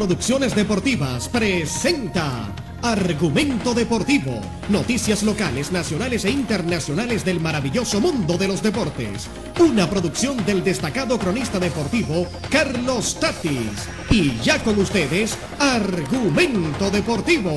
Producciones Deportivas presenta Argumento Deportivo, noticias locales, nacionales e internacionales del maravilloso mundo de los deportes. Una producción del destacado cronista deportivo Carlos Tatis. Y ya con ustedes, Argumento Deportivo.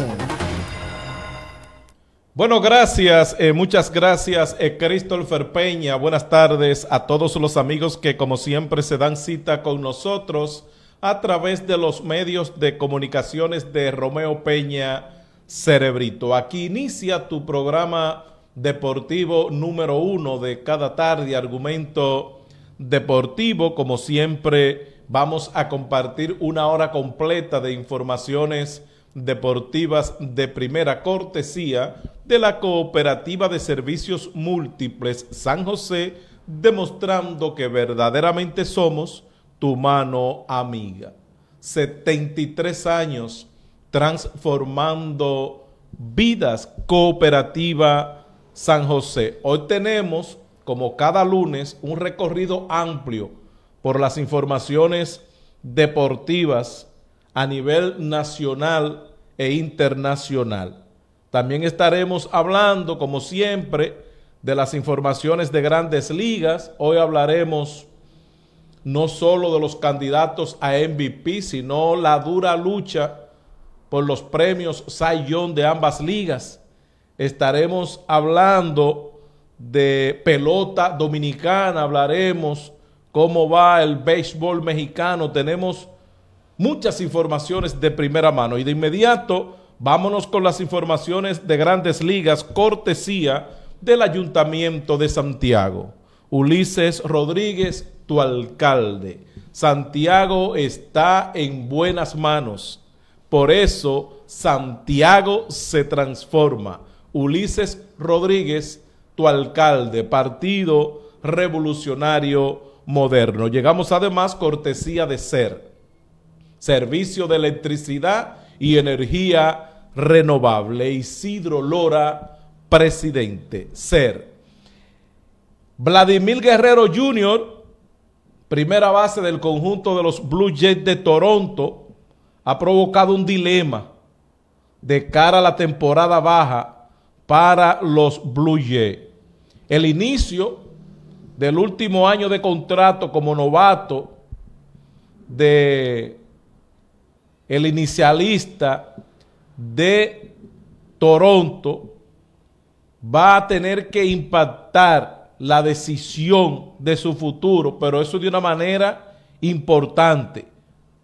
Bueno, gracias, eh, muchas gracias, eh, Christopher Peña. Buenas tardes a todos los amigos que como siempre se dan cita con nosotros a través de los medios de comunicaciones de Romeo Peña Cerebrito. Aquí inicia tu programa deportivo número uno de cada tarde, argumento deportivo. Como siempre, vamos a compartir una hora completa de informaciones deportivas de primera cortesía de la Cooperativa de Servicios Múltiples San José, demostrando que verdaderamente somos tu mano amiga. 73 años transformando vidas cooperativa San José. Hoy tenemos, como cada lunes, un recorrido amplio por las informaciones deportivas a nivel nacional e internacional. También estaremos hablando, como siempre, de las informaciones de grandes ligas. Hoy hablaremos no solo de los candidatos a MVP, sino la dura lucha por los premios Cy de ambas ligas. Estaremos hablando de pelota dominicana, hablaremos cómo va el béisbol mexicano, tenemos muchas informaciones de primera mano y de inmediato vámonos con las informaciones de grandes ligas, cortesía del Ayuntamiento de Santiago. Ulises Rodríguez tu alcalde. Santiago está en buenas manos. Por eso Santiago se transforma. Ulises Rodríguez, tu alcalde, Partido Revolucionario Moderno. Llegamos además cortesía de ser. Servicio de Electricidad y Energía Renovable. Isidro Lora, presidente. Ser. Vladimir Guerrero Jr., primera base del conjunto de los Blue Jays de Toronto, ha provocado un dilema de cara a la temporada baja para los Blue Jays. El inicio del último año de contrato como novato de el inicialista de Toronto va a tener que impactar la decisión de su futuro, pero eso de una manera importante.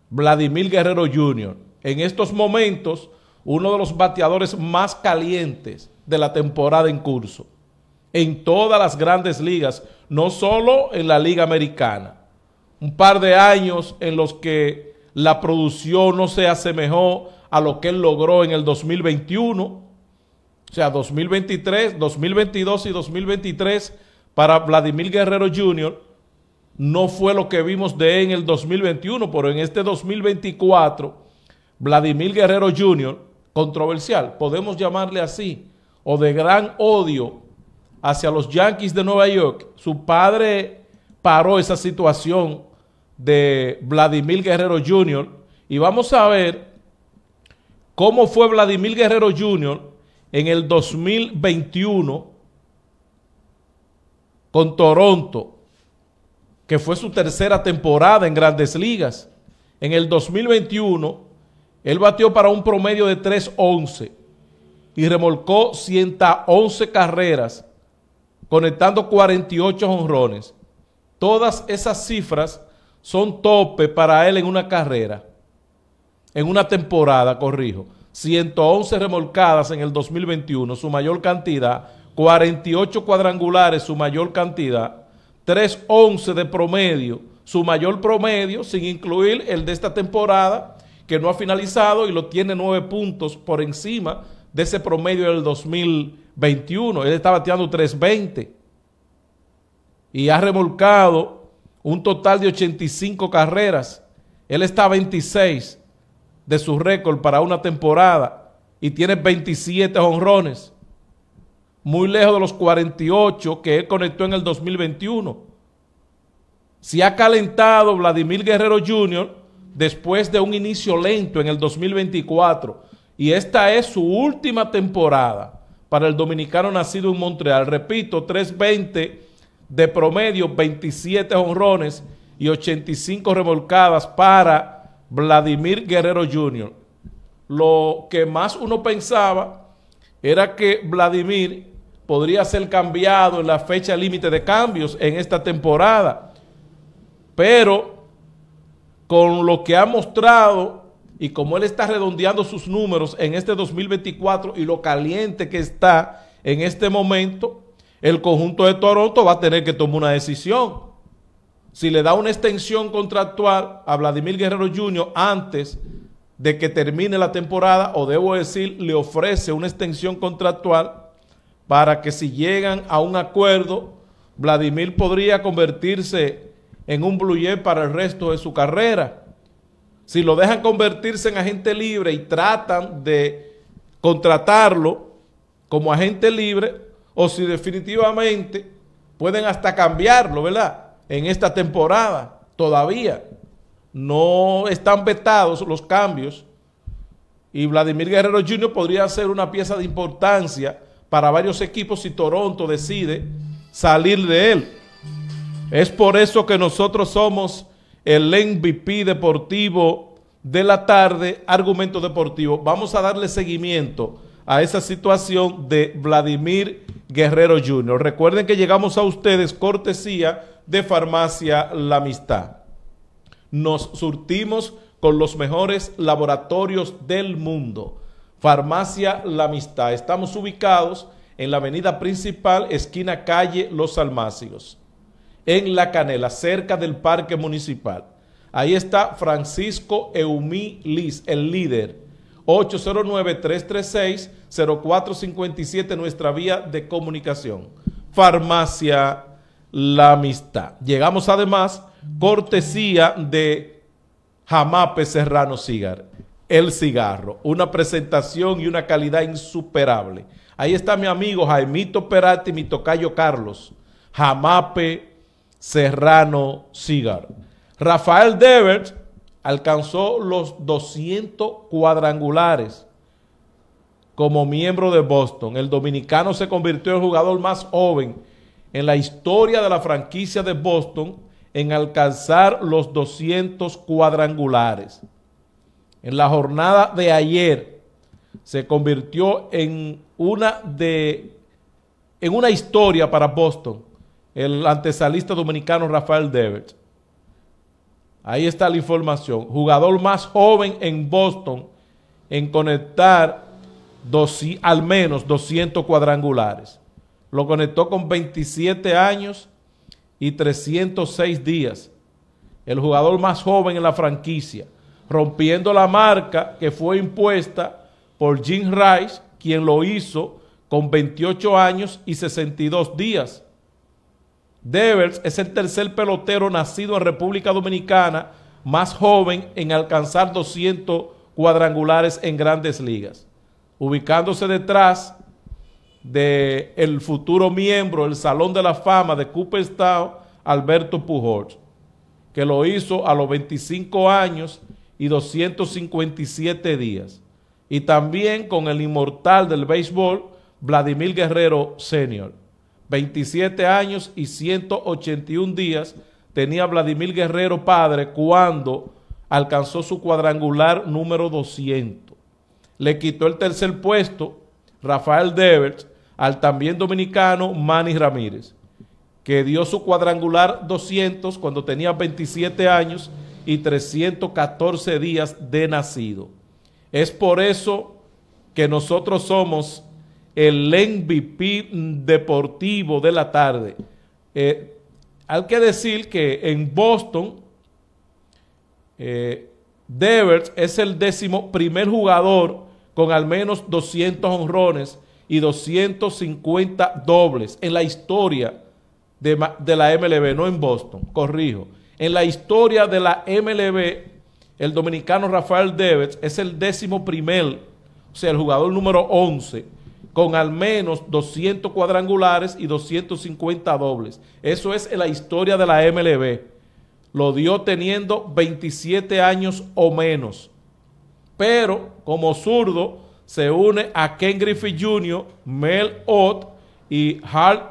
Vladimir Guerrero Jr. En estos momentos, uno de los bateadores más calientes de la temporada en curso, en todas las grandes ligas, no solo en la Liga Americana. Un par de años en los que la producción no se asemejó a lo que él logró en el 2021. O sea, 2023, 2022 y 2023 para Vladimir Guerrero Jr. no fue lo que vimos de él en el 2021, pero en este 2024, Vladimir Guerrero Jr., controversial, podemos llamarle así, o de gran odio hacia los Yankees de Nueva York, su padre paró esa situación de Vladimir Guerrero Jr. Y vamos a ver cómo fue Vladimir Guerrero Jr. en el 2021 con Toronto, que fue su tercera temporada en grandes ligas. En el 2021, él batió para un promedio de 3.11 y remolcó 111 carreras, conectando 48 honrones. Todas esas cifras son tope para él en una carrera, en una temporada, corrijo. 111 remolcadas en el 2021, su mayor cantidad, 48 cuadrangulares su mayor cantidad, 3.11 de promedio su mayor promedio, sin incluir el de esta temporada, que no ha finalizado y lo tiene 9 puntos por encima de ese promedio del 2021. Él está bateando 320 y ha remolcado un total de 85 carreras. Él está a 26 de su récord para una temporada y tiene 27 honrones muy lejos de los 48 que él conectó en el 2021. Se ha calentado Vladimir Guerrero Jr. después de un inicio lento en el 2024 y esta es su última temporada para el dominicano nacido en Montreal. Repito, 320 de promedio, 27 honrones y 85 remolcadas para Vladimir Guerrero Jr. Lo que más uno pensaba era que Vladimir podría ser cambiado en la fecha límite de cambios en esta temporada. Pero con lo que ha mostrado y como él está redondeando sus números en este 2024 y lo caliente que está en este momento, el conjunto de Toronto va a tener que tomar una decisión. Si le da una extensión contractual a Vladimir Guerrero Jr. antes de que termine la temporada, o debo decir, le ofrece una extensión contractual para que si llegan a un acuerdo, Vladimir podría convertirse en un Yet para el resto de su carrera. Si lo dejan convertirse en agente libre y tratan de contratarlo como agente libre, o si definitivamente pueden hasta cambiarlo, ¿verdad? En esta temporada, todavía no están vetados los cambios y Vladimir Guerrero Jr. podría ser una pieza de importancia para varios equipos si Toronto decide salir de él. Es por eso que nosotros somos el MVP deportivo de la tarde, argumento deportivo. Vamos a darle seguimiento a esa situación de Vladimir Guerrero Jr. Recuerden que llegamos a ustedes cortesía de Farmacia La Amistad. Nos surtimos con los mejores laboratorios del mundo. Farmacia La Amistad. Estamos ubicados en la avenida principal, esquina calle Los Almácigos, en La Canela, cerca del Parque Municipal. Ahí está Francisco Eumí el líder. 809-336-0457, nuestra vía de comunicación. Farmacia La Amistad. Llegamos además, cortesía de Jamape Serrano Cigar el cigarro. Una presentación y una calidad insuperable. Ahí está mi amigo Jaimito Perati, mi tocayo Carlos. Jamape Serrano Cigar. Rafael Devers alcanzó los 200 cuadrangulares como miembro de Boston. El dominicano se convirtió en el jugador más joven en la historia de la franquicia de Boston en alcanzar los 200 cuadrangulares en la jornada de ayer se convirtió en una de en una historia para Boston, el antesalista dominicano Rafael Devers. Ahí está la información. Jugador más joven en Boston en conectar al menos 200 cuadrangulares. Lo conectó con 27 años y 306 días. El jugador más joven en la franquicia rompiendo la marca que fue impuesta por Jim Rice, quien lo hizo con 28 años y 62 días. Devers es el tercer pelotero nacido en República Dominicana más joven en alcanzar 200 cuadrangulares en grandes ligas, ubicándose detrás de futuro miembro del Salón de la Fama de Cooperstown, Alberto Pujols, que lo hizo a los 25 años y 257 días. Y también con el inmortal del béisbol, Vladimir Guerrero Sr. 27 años y 181 días tenía Vladimir Guerrero padre cuando alcanzó su cuadrangular número 200. Le quitó el tercer puesto Rafael Devers al también dominicano Manny Ramírez, que dio su cuadrangular 200 cuando tenía 27 años y 314 días de nacido. Es por eso que nosotros somos el MVP deportivo de la tarde. Eh, hay que decir que en Boston, eh, Devers es el décimo primer jugador con al menos 200 honrones y 250 dobles en la historia de, de la MLB, no en Boston, corrijo en la historia de la MLB, el dominicano Rafael Devers es el décimo primer, o sea, el jugador número 11, con al menos 200 cuadrangulares y 250 dobles. Eso es en la historia de la MLB. Lo dio teniendo 27 años o menos. Pero como zurdo se une a Ken Griffey Jr., Mel Ott y Hart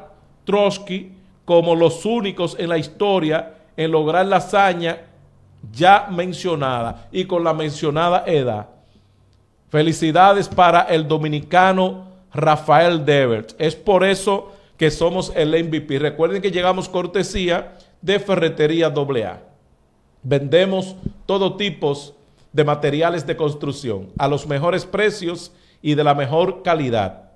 Trotsky como los únicos en la historia en lograr la hazaña ya mencionada y con la mencionada edad. Felicidades para el dominicano Rafael Devers. Es por eso que somos el MVP. Recuerden que llegamos cortesía de Ferretería AA. Vendemos todo tipo de materiales de construcción a los mejores precios y de la mejor calidad.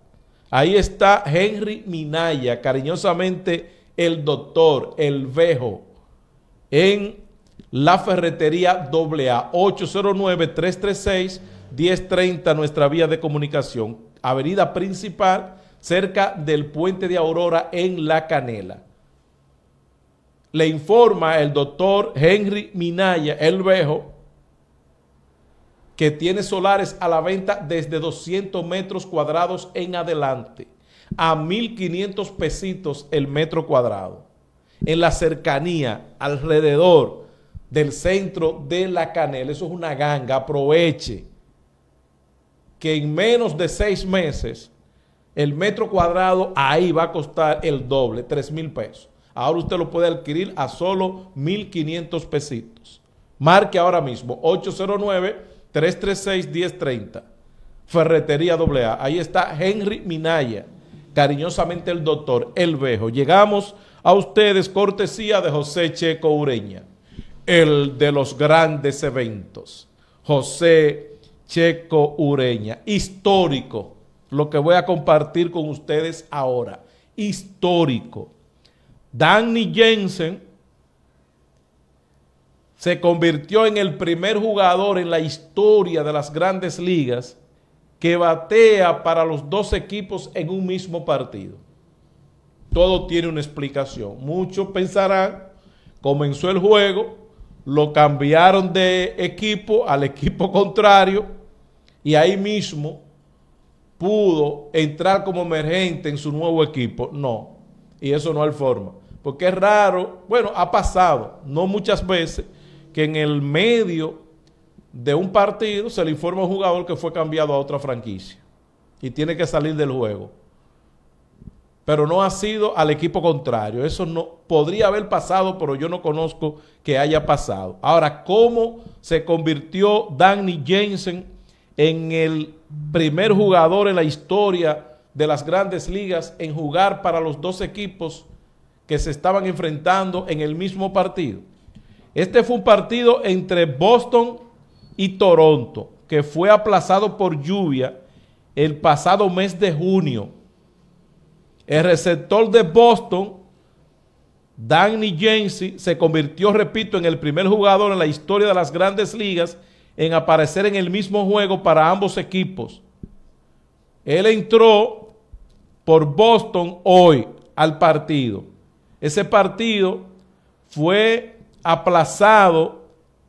Ahí está Henry Minaya, cariñosamente el doctor, el vejo en la ferretería AA 809-336-1030, nuestra vía de comunicación, avenida principal, cerca del puente de Aurora en La Canela. Le informa el doctor Henry Minaya, el Vejo, que tiene solares a la venta desde 200 metros cuadrados en adelante, a 1.500 pesitos el metro cuadrado en la cercanía, alrededor del centro de la canela. Eso es una ganga, aproveche que en menos de seis meses el metro cuadrado ahí va a costar el doble, 3 mil pesos. Ahora usted lo puede adquirir a solo 1.500 pesitos. Marque ahora mismo 809-336-1030. Ferretería AA. Ahí está Henry Minaya, cariñosamente el doctor El Vejo. Llegamos a ustedes cortesía de José Checo Ureña, el de los grandes eventos. José Checo Ureña, histórico, lo que voy a compartir con ustedes ahora, histórico. Danny Jensen se convirtió en el primer jugador en la historia de las grandes ligas que batea para los dos equipos en un mismo partido todo tiene una explicación. Muchos pensarán, comenzó el juego, lo cambiaron de equipo al equipo contrario y ahí mismo pudo entrar como emergente en su nuevo equipo. No, y eso no hay forma. Porque es raro, bueno, ha pasado, no muchas veces, que en el medio de un partido se le informa a un jugador que fue cambiado a otra franquicia y tiene que salir del juego pero no ha sido al equipo contrario. Eso no podría haber pasado, pero yo no conozco que haya pasado. Ahora, ¿cómo se convirtió Danny Jensen en el primer jugador en la historia de las grandes ligas en jugar para los dos equipos que se estaban enfrentando en el mismo partido? Este fue un partido entre Boston y Toronto, que fue aplazado por lluvia el pasado mes de junio el receptor de Boston, Danny Jensen, se convirtió, repito, en el primer jugador en la historia de las grandes ligas en aparecer en el mismo juego para ambos equipos. Él entró por Boston hoy al partido. Ese partido fue aplazado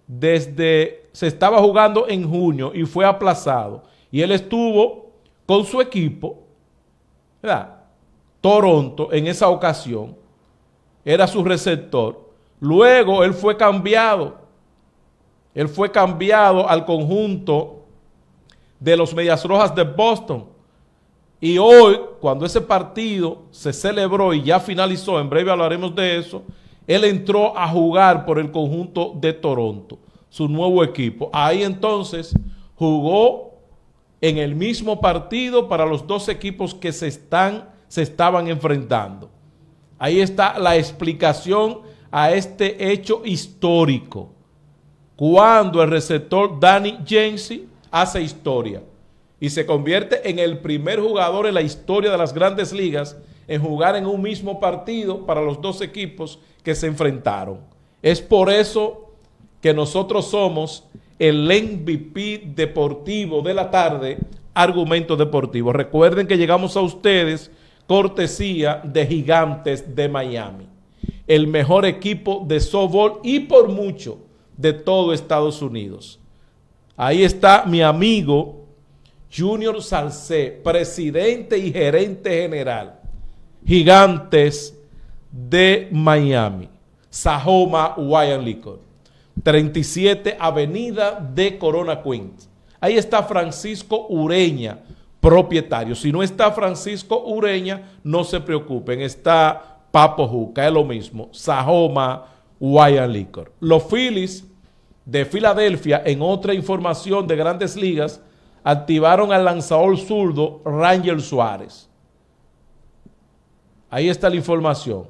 desde, se estaba jugando en junio y fue aplazado. Y él estuvo con su equipo, ¿verdad? Toronto en esa ocasión, era su receptor. Luego él fue cambiado. Él fue cambiado al conjunto de los Medias Rojas de Boston. Y hoy, cuando ese partido se celebró y ya finalizó, en breve hablaremos de eso, él entró a jugar por el conjunto de Toronto, su nuevo equipo. Ahí entonces jugó en el mismo partido para los dos equipos que se están se estaban enfrentando. Ahí está la explicación a este hecho histórico. Cuando el receptor Danny Jensen hace historia y se convierte en el primer jugador en la historia de las grandes ligas en jugar en un mismo partido para los dos equipos que se enfrentaron. Es por eso que nosotros somos el MVP deportivo de la tarde, argumento deportivo. Recuerden que llegamos a ustedes cortesía de Gigantes de Miami, el mejor equipo de softball y por mucho de todo Estados Unidos. Ahí está mi amigo Junior Salcé, presidente y gerente general, Gigantes de Miami, Sahoma Wyan Liquor, 37 Avenida de Corona Queens. Ahí está Francisco Ureña, Propietario. Si no está Francisco Ureña, no se preocupen, está Papo Juca, es lo mismo, Sahoma, Wyan Licor. Los Phillies de Filadelfia, en otra información de grandes ligas, activaron al lanzador zurdo Rangel Suárez. Ahí está la información.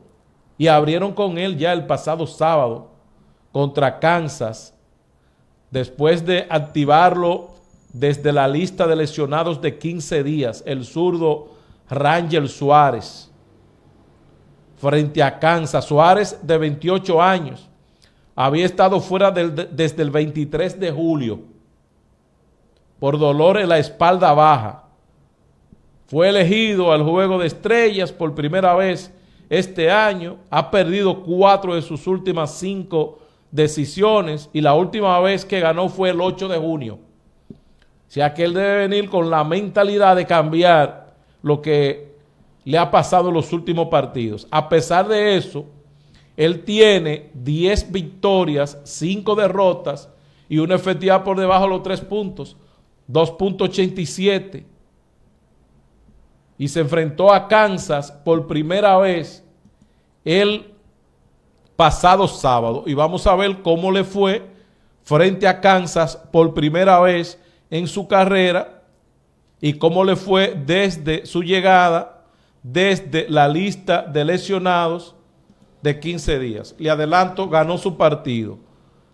Y abrieron con él ya el pasado sábado contra Kansas, después de activarlo desde la lista de lesionados de 15 días, el zurdo Rangel Suárez, frente a Kansas. Suárez, de 28 años, había estado fuera desde el 23 de julio por dolor en la espalda baja. Fue elegido al Juego de Estrellas por primera vez este año. Ha perdido cuatro de sus últimas cinco decisiones y la última vez que ganó fue el 8 de junio que él debe venir con la mentalidad de cambiar lo que le ha pasado en los últimos partidos. A pesar de eso, él tiene 10 victorias, 5 derrotas y una efectividad por debajo de los 3 puntos, 2.87. Y se enfrentó a Kansas por primera vez el pasado sábado. Y vamos a ver cómo le fue frente a Kansas por primera vez en su carrera y cómo le fue desde su llegada, desde la lista de lesionados de 15 días. Le adelanto, ganó su partido.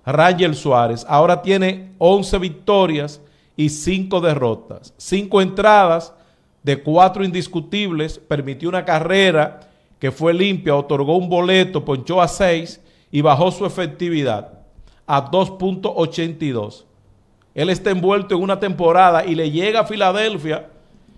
Rangel Suárez ahora tiene 11 victorias y 5 derrotas. 5 entradas de cuatro indiscutibles, permitió una carrera que fue limpia, otorgó un boleto, ponchó a 6 y bajó su efectividad a 2.82. Él está envuelto en una temporada y le llega a Filadelfia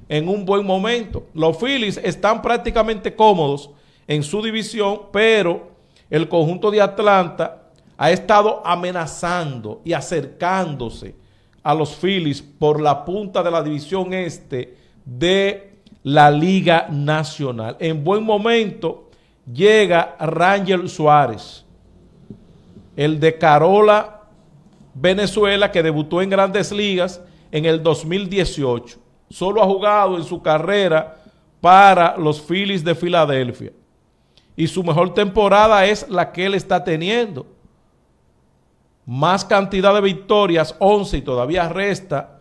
en un buen momento. Los Phillies están prácticamente cómodos en su división, pero el conjunto de Atlanta ha estado amenazando y acercándose a los Phillies por la punta de la división este de la Liga Nacional. En buen momento llega Rangel Suárez, el de Carola Venezuela que debutó en grandes ligas en el 2018. Solo ha jugado en su carrera para los Phillies de Filadelfia. Y su mejor temporada es la que él está teniendo. Más cantidad de victorias, 11 y todavía resta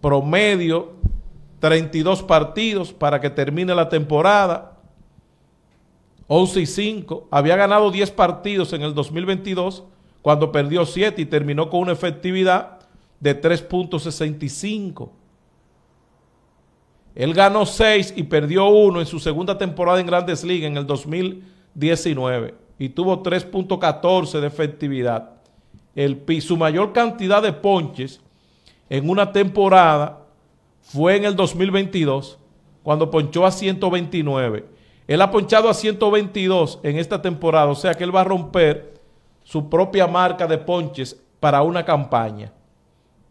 promedio 32 partidos para que termine la temporada. 11 y 5. Había ganado 10 partidos en el 2022 cuando perdió 7 y terminó con una efectividad de 3.65. Él ganó 6 y perdió 1 en su segunda temporada en Grandes Ligas en el 2019 y tuvo 3.14 de efectividad. El, su mayor cantidad de ponches en una temporada fue en el 2022, cuando ponchó a 129. Él ha ponchado a 122 en esta temporada, o sea que él va a romper su propia marca de ponches para una campaña,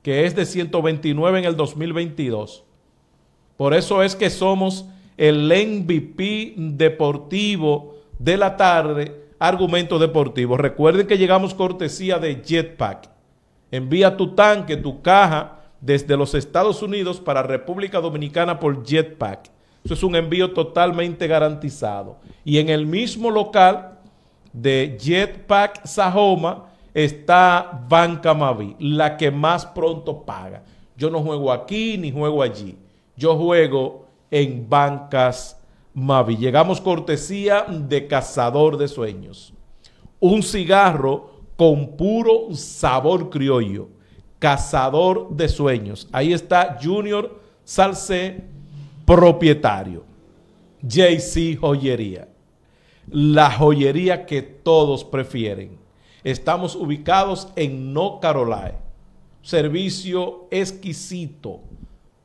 que es de 129 en el 2022. Por eso es que somos el MVP deportivo de la tarde, argumento deportivo. Recuerden que llegamos cortesía de Jetpack. Envía tu tanque, tu caja, desde los Estados Unidos para República Dominicana por Jetpack. Eso es un envío totalmente garantizado. Y en el mismo local de Jetpack Sahoma está Banca Mavi, la que más pronto paga. Yo no juego aquí ni juego allí. Yo juego en Bancas Mavi. Llegamos cortesía de Cazador de Sueños. Un cigarro con puro sabor criollo. Cazador de Sueños. Ahí está Junior Salcé, propietario. JC Joyería la joyería que todos prefieren. Estamos ubicados en No Carolae. Servicio exquisito,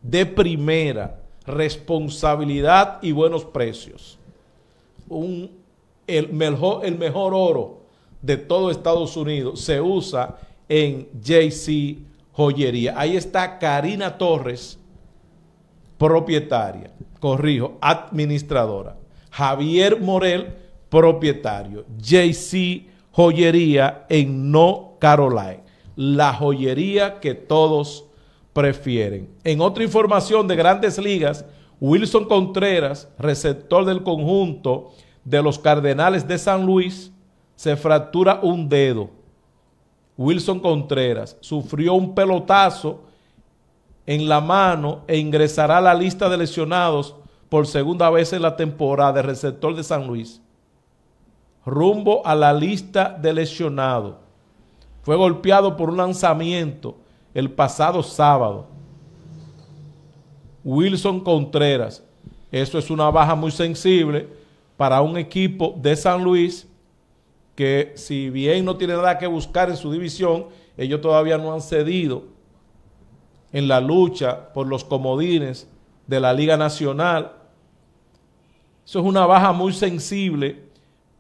de primera, responsabilidad y buenos precios. el, mejor, el mejor oro de todo Estados Unidos se usa en JC Joyería. Ahí está Karina Torres, propietaria, corrijo, administradora. Javier Morel, propietario, JC Joyería en No Caroline. La joyería que todos prefieren. En otra información de grandes ligas, Wilson Contreras, receptor del conjunto de los Cardenales de San Luis, se fractura un dedo. Wilson Contreras sufrió un pelotazo en la mano e ingresará a la lista de lesionados por segunda vez en la temporada de receptor de San Luis rumbo a la lista de lesionados. Fue golpeado por un lanzamiento el pasado sábado. Wilson Contreras, eso es una baja muy sensible para un equipo de San Luis que si bien no tiene nada que buscar en su división, ellos todavía no han cedido en la lucha por los comodines de la Liga Nacional. Eso es una baja muy sensible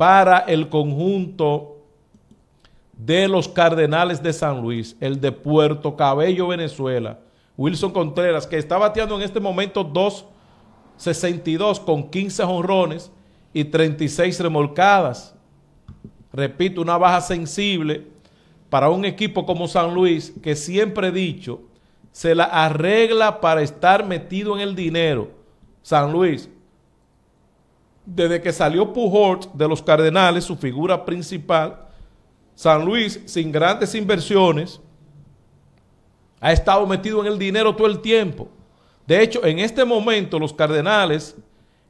para el conjunto de los Cardenales de San Luis, el de Puerto Cabello, Venezuela, Wilson Contreras, que está bateando en este momento 2.62 con 15 honrones y 36 remolcadas. Repito, una baja sensible para un equipo como San Luis, que siempre he dicho, se la arregla para estar metido en el dinero. San Luis, desde que salió Pujort de los Cardenales, su figura principal, San Luis, sin grandes inversiones, ha estado metido en el dinero todo el tiempo. De hecho, en este momento los Cardenales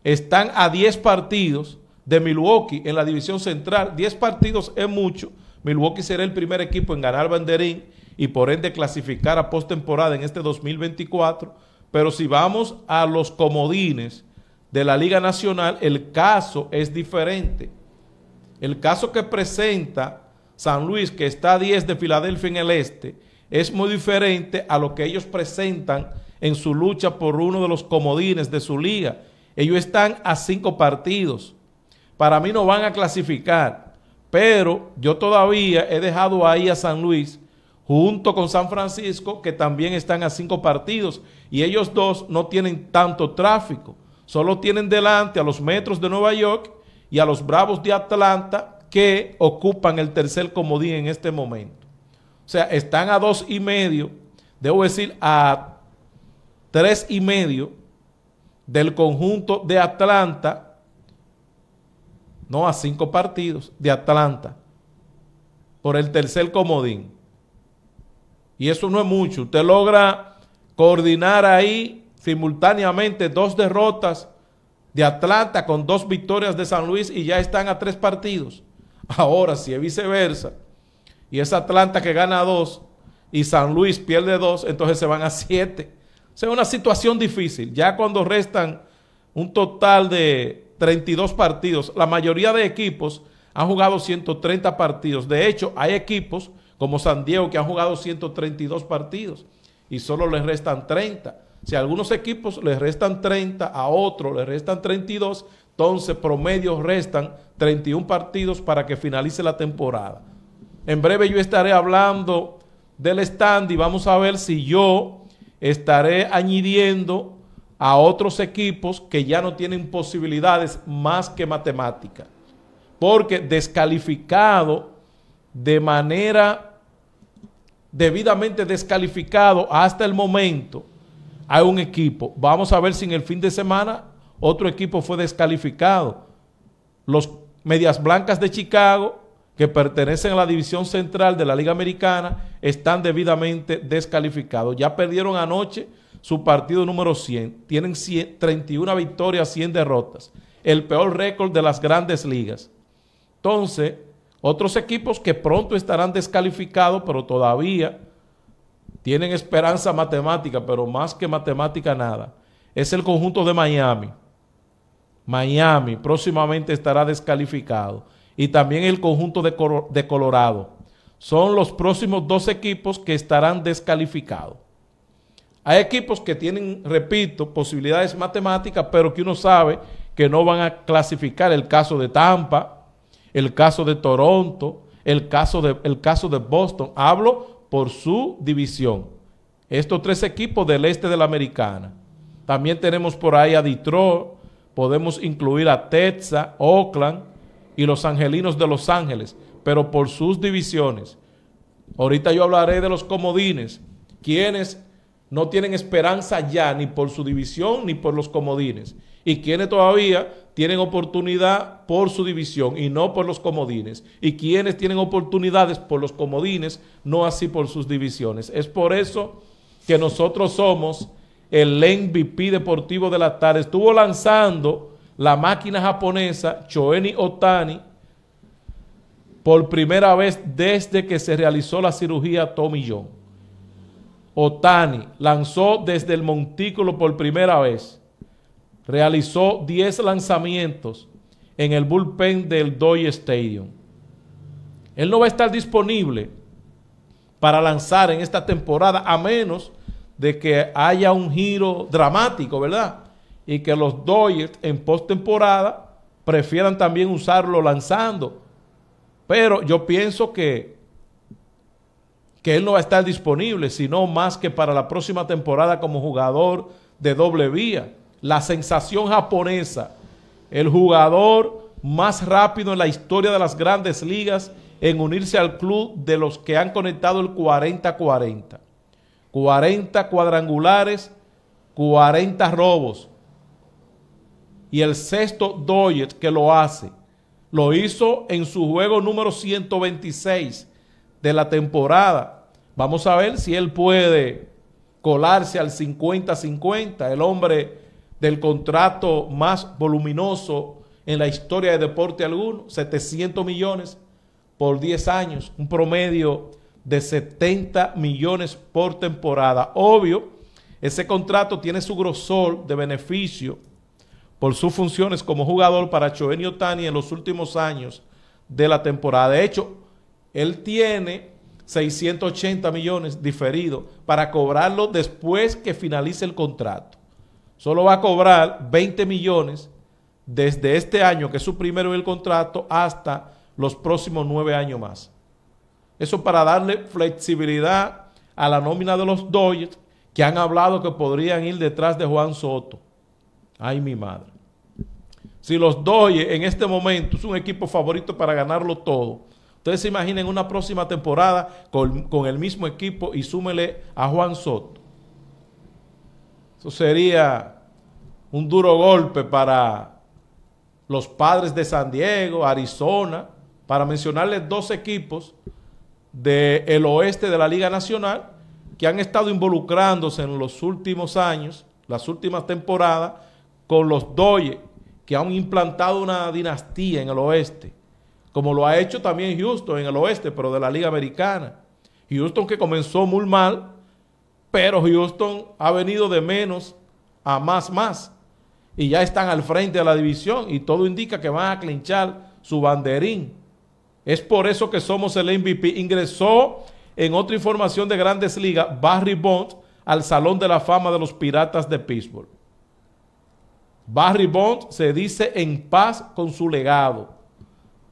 están a 10 partidos de Milwaukee en la división central. 10 partidos es mucho. Milwaukee será el primer equipo en ganar banderín y por ende clasificar a postemporada en este 2024. Pero si vamos a los comodines, de la Liga Nacional, el caso es diferente. El caso que presenta San Luis, que está a 10 de Filadelfia en el este, es muy diferente a lo que ellos presentan en su lucha por uno de los comodines de su liga. Ellos están a cinco partidos. Para mí no van a clasificar, pero yo todavía he dejado ahí a San Luis junto con San Francisco, que también están a cinco partidos, y ellos dos no tienen tanto tráfico. Solo tienen delante a los Metros de Nueva York y a los Bravos de Atlanta que ocupan el tercer comodín en este momento. O sea, están a dos y medio, debo decir a tres y medio del conjunto de Atlanta, no a cinco partidos, de Atlanta, por el tercer comodín. Y eso no es mucho. Usted logra coordinar ahí simultáneamente dos derrotas de Atlanta con dos victorias de San Luis y ya están a tres partidos. Ahora, si es viceversa, y es Atlanta que gana dos y San Luis pierde dos, entonces se van a siete. O sea, una situación difícil. Ya cuando restan un total de 32 partidos, la mayoría de equipos han jugado 130 partidos. De hecho, hay equipos como San Diego que han jugado 132 partidos y solo les restan 30. Si a algunos equipos les restan 30, a otros les restan 32, entonces promedio restan 31 partidos para que finalice la temporada. En breve yo estaré hablando del stand y vamos a ver si yo estaré añadiendo a otros equipos que ya no tienen posibilidades más que matemática. Porque descalificado de manera debidamente descalificado hasta el momento hay un equipo. Vamos a ver si en el fin de semana otro equipo fue descalificado. Los Medias Blancas de Chicago, que pertenecen a la división central de la Liga Americana, están debidamente descalificados. Ya perdieron anoche su partido número 100. Tienen 31 victorias, 100 derrotas. El peor récord de las grandes ligas. Entonces, otros equipos que pronto estarán descalificados, pero todavía tienen esperanza matemática, pero más que matemática nada. Es el conjunto de Miami. Miami próximamente estará descalificado. Y también el conjunto de, Colorado. Son los próximos dos equipos que estarán descalificados. Hay equipos que tienen, repito, posibilidades matemáticas, pero que uno sabe que no van a clasificar. El caso de Tampa, el caso de Toronto, el caso de, el caso de Boston. Hablo por su división. Estos tres equipos del este de la americana. También tenemos por ahí a Detroit, podemos incluir a Texas, Oakland y los Angelinos de Los Ángeles, pero por sus divisiones. Ahorita yo hablaré de los comodines, quienes no tienen esperanza ya ni por su división ni por los comodines y quienes todavía tienen oportunidad por su división y no por los comodines, y quienes tienen oportunidades por los comodines, no así por sus divisiones. Es por eso que nosotros somos el MVP deportivo de la tarde. Estuvo lanzando la máquina japonesa Choeni Otani por primera vez desde que se realizó la cirugía Tommy John. Otani lanzó desde el montículo por primera vez realizó 10 lanzamientos en el bullpen del Doy Stadium. Él no va a estar disponible para lanzar en esta temporada a menos de que haya un giro dramático, ¿verdad? Y que los Dodgers en postemporada prefieran también usarlo lanzando. Pero yo pienso que, que él no va a estar disponible, sino más que para la próxima temporada como jugador de doble vía la sensación japonesa, el jugador más rápido en la historia de las grandes ligas en unirse al club de los que han conectado el 40-40. 40 cuadrangulares, 40 robos. Y el sexto Doyet que lo hace. Lo hizo en su juego número 126 de la temporada. Vamos a ver si él puede colarse al 50-50. El hombre del contrato más voluminoso en la historia de deporte alguno, 700 millones por 10 años, un promedio de 70 millones por temporada. Obvio, ese contrato tiene su grosor de beneficio por sus funciones como jugador para Chovenio Tani en los últimos años de la temporada. De hecho, él tiene 680 millones diferidos para cobrarlo después que finalice el contrato solo va a cobrar 20 millones desde este año, que es su primero el contrato, hasta los próximos nueve años más. Eso para darle flexibilidad a la nómina de los Dodgers, que han hablado que podrían ir detrás de Juan Soto. Ay, mi madre. Si los Dodgers en este momento es un equipo favorito para ganarlo todo, ustedes se imaginen una próxima temporada con, con el mismo equipo y súmele a Juan Soto. Eso sería un duro golpe para los padres de San Diego, Arizona, para mencionarles dos equipos del el oeste de la Liga Nacional que han estado involucrándose en los últimos años, las últimas temporadas, con los doye que han implantado una dinastía en el oeste, como lo ha hecho también Houston en el oeste, pero de la Liga Americana. Houston que comenzó muy mal, pero Houston ha venido de menos a más más y ya están al frente de la división y todo indica que van a clinchar su banderín. Es por eso que somos el MVP. Ingresó en otra información de grandes ligas Barry Bond, al Salón de la Fama de los Piratas de Pittsburgh. Barry Bond se dice en paz con su legado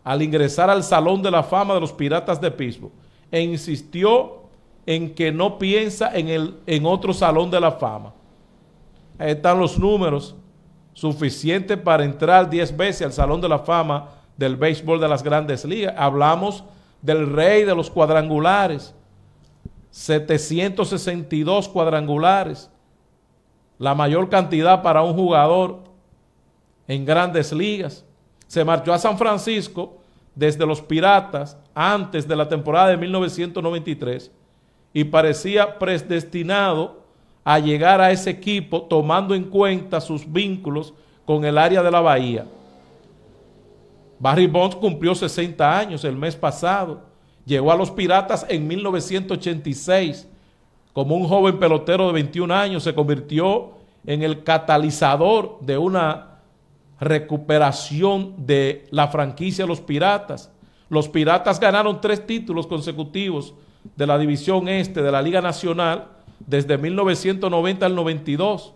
al ingresar al Salón de la Fama de los Piratas de Pittsburgh e insistió en que no piensa en, el, en otro Salón de la Fama. Ahí están los números suficiente para entrar 10 veces al Salón de la Fama del béisbol de las grandes ligas. Hablamos del rey de los cuadrangulares, 762 cuadrangulares, la mayor cantidad para un jugador en grandes ligas. Se marchó a San Francisco desde los Piratas antes de la temporada de 1993 y parecía predestinado a llegar a ese equipo tomando en cuenta sus vínculos con el área de la Bahía. Barry Bonds cumplió 60 años el mes pasado. Llegó a los Piratas en 1986. Como un joven pelotero de 21 años se convirtió en el catalizador de una recuperación de la franquicia de los Piratas. Los Piratas ganaron tres títulos consecutivos de la División Este de la Liga Nacional desde 1990 al 92,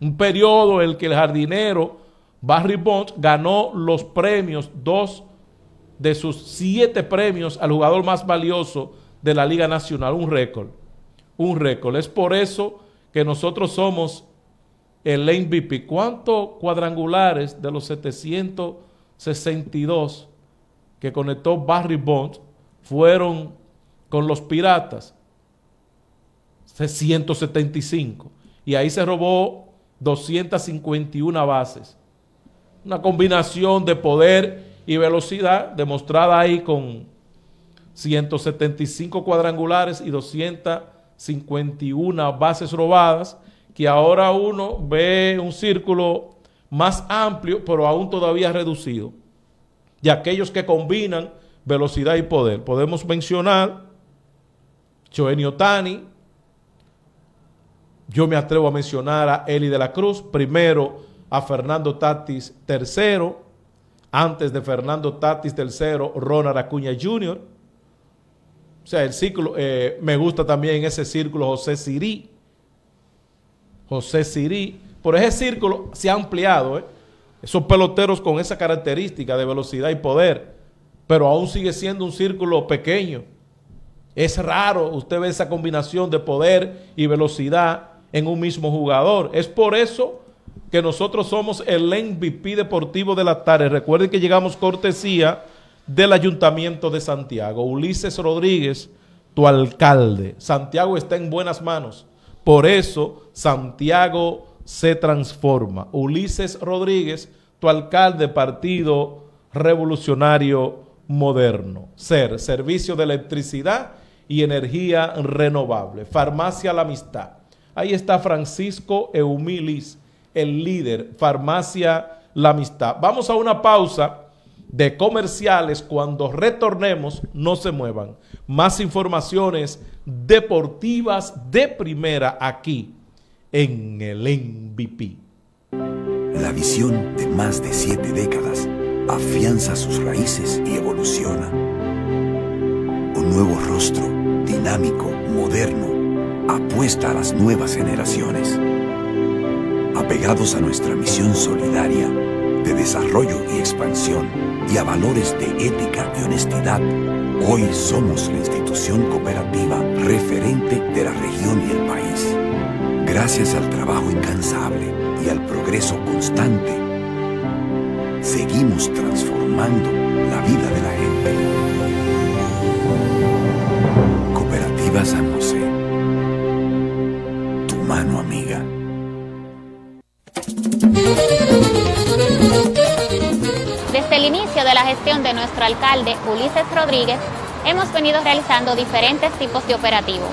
un periodo en el que el jardinero Barry Bonds ganó los premios, dos de sus siete premios al jugador más valioso de la Liga Nacional, un récord, un récord. Es por eso que nosotros somos el MVP. ¿Cuántos cuadrangulares de los 762 que conectó Barry Bonds fueron con los Piratas? 175. Y ahí se robó 251 bases. Una combinación de poder y velocidad demostrada ahí con 175 cuadrangulares y 251 bases robadas, que ahora uno ve un círculo más amplio, pero aún todavía reducido, de aquellos que combinan velocidad y poder. Podemos mencionar Choenio Tani, yo me atrevo a mencionar a Eli de la Cruz, primero a Fernando Tatis, III, antes de Fernando Tatis, III, Ronald Acuña Jr. O sea, el círculo, eh, me gusta también ese círculo José Sirí. José Sirí. Por ese círculo se ha ampliado, eh, Esos peloteros con esa característica de velocidad y poder, pero aún sigue siendo un círculo pequeño. Es raro, usted ve esa combinación de poder y velocidad en un mismo jugador. Es por eso que nosotros somos el MVP deportivo de la tarde. Recuerden que llegamos cortesía del Ayuntamiento de Santiago. Ulises Rodríguez, tu alcalde. Santiago está en buenas manos. Por eso Santiago se transforma. Ulises Rodríguez, tu alcalde, Partido Revolucionario Moderno. Ser, Servicio de Electricidad y Energía Renovable. Farmacia La Amistad Ahí está Francisco Eumilis, el líder, Farmacia La Amistad. Vamos a una pausa de comerciales. Cuando retornemos, no se muevan. Más informaciones deportivas de primera aquí en el MVP. La visión de más de siete décadas afianza sus raíces y evoluciona. Un nuevo rostro, dinámico, moderno apuesta a las nuevas generaciones. Apegados a nuestra misión solidaria de desarrollo y expansión y a valores de ética y honestidad, hoy somos la institución cooperativa referente de la región y el país. Gracias al trabajo incansable y al progreso constante, seguimos transformando la vida de la gente. Cooperativa San José mano amiga. Desde el inicio de la gestión de nuestro alcalde Ulises Rodríguez, hemos venido realizando diferentes tipos de operativos,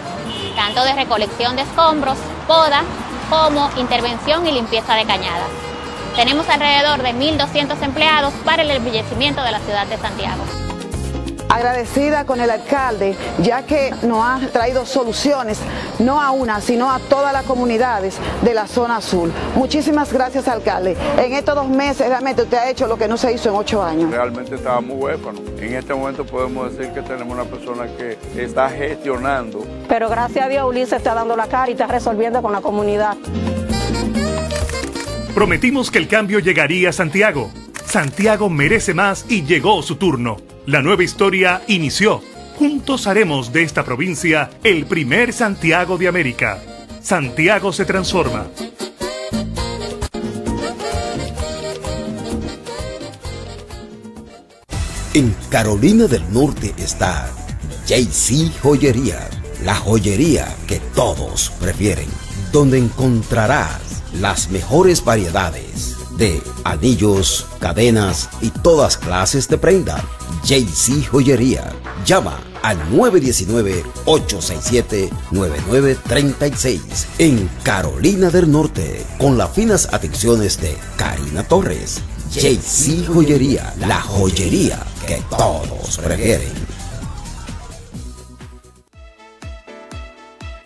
tanto de recolección de escombros, poda, como intervención y limpieza de cañadas. Tenemos alrededor de 1.200 empleados para el embellecimiento de la ciudad de Santiago agradecida con el alcalde, ya que nos ha traído soluciones, no a una, sino a todas las comunidades de la zona azul. Muchísimas gracias, alcalde. En estos dos meses realmente usted ha hecho lo que no se hizo en ocho años. Realmente muy bueno. En este momento podemos decir que tenemos una persona que está gestionando. Pero gracias a Dios Ulises está dando la cara y está resolviendo con la comunidad. Prometimos que el cambio llegaría a Santiago. Santiago merece más y llegó su turno. La nueva historia inició. Juntos haremos de esta provincia el primer Santiago de América. Santiago se transforma. En Carolina del Norte está JC Joyería, la joyería que todos prefieren, donde encontrarás las mejores variedades de anillos, cadenas y todas clases de prenda JC Joyería. Llama al 919-867-9936 en Carolina del Norte con las finas atenciones de Karina Torres. JC Joyería, la joyería que todos prefieren.